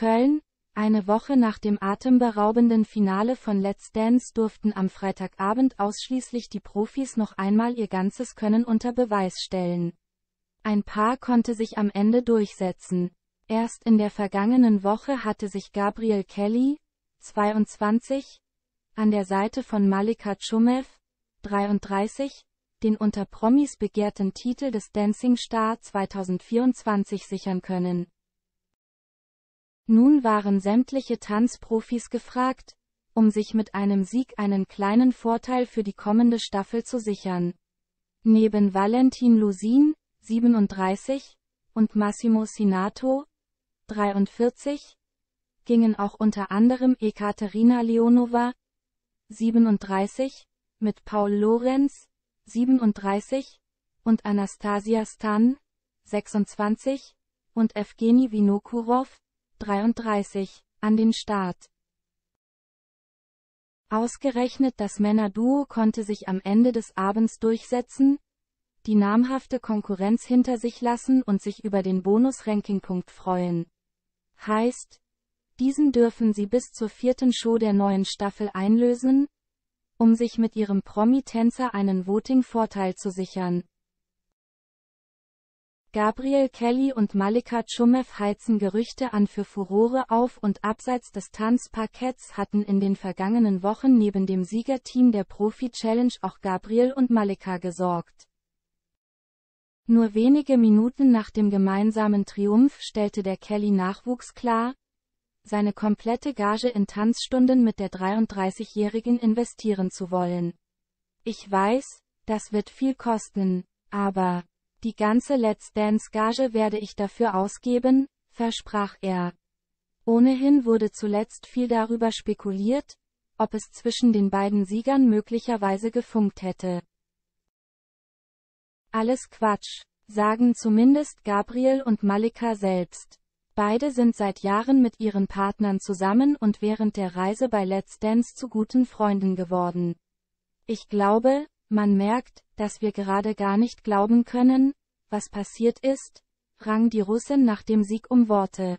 Köln, eine Woche nach dem atemberaubenden Finale von Let's Dance durften am Freitagabend ausschließlich die Profis noch einmal ihr ganzes Können unter Beweis stellen. Ein Paar konnte sich am Ende durchsetzen. Erst in der vergangenen Woche hatte sich Gabriel Kelly, 22, an der Seite von Malika Tschumev, 33, den unter Promis begehrten Titel des Dancing Star 2024 sichern können. Nun waren sämtliche Tanzprofis gefragt, um sich mit einem Sieg einen kleinen Vorteil für die kommende Staffel zu sichern. Neben Valentin Lusin, 37, und Massimo Sinato, 43, gingen auch unter anderem Ekaterina Leonova, 37, mit Paul Lorenz, 37, und Anastasia Stan, 26, und Evgeny Vinokurov, 33, an den Start. Ausgerechnet das Männerduo konnte sich am Ende des Abends durchsetzen, die namhafte Konkurrenz hinter sich lassen und sich über den Bonus-Rankingpunkt freuen. Heißt, diesen dürfen sie bis zur vierten Show der neuen Staffel einlösen, um sich mit ihrem Promi-Tänzer einen Voting-Vorteil zu sichern. Gabriel Kelly und Malika Tschumev heizen Gerüchte an für Furore auf und abseits des Tanzparketts hatten in den vergangenen Wochen neben dem Siegerteam der Profi-Challenge auch Gabriel und Malika gesorgt. Nur wenige Minuten nach dem gemeinsamen Triumph stellte der Kelly-Nachwuchs klar, seine komplette Gage in Tanzstunden mit der 33-Jährigen investieren zu wollen. Ich weiß, das wird viel kosten, aber die ganze Let's Dance-Gage werde ich dafür ausgeben, versprach er. Ohnehin wurde zuletzt viel darüber spekuliert, ob es zwischen den beiden Siegern möglicherweise gefunkt hätte. Alles Quatsch, sagen zumindest Gabriel und Malika selbst. Beide sind seit Jahren mit ihren Partnern zusammen und während der Reise bei Let's Dance zu guten Freunden geworden. Ich glaube, man merkt, dass wir gerade gar nicht glauben können, was passiert ist, rang die Russin nach dem Sieg um Worte.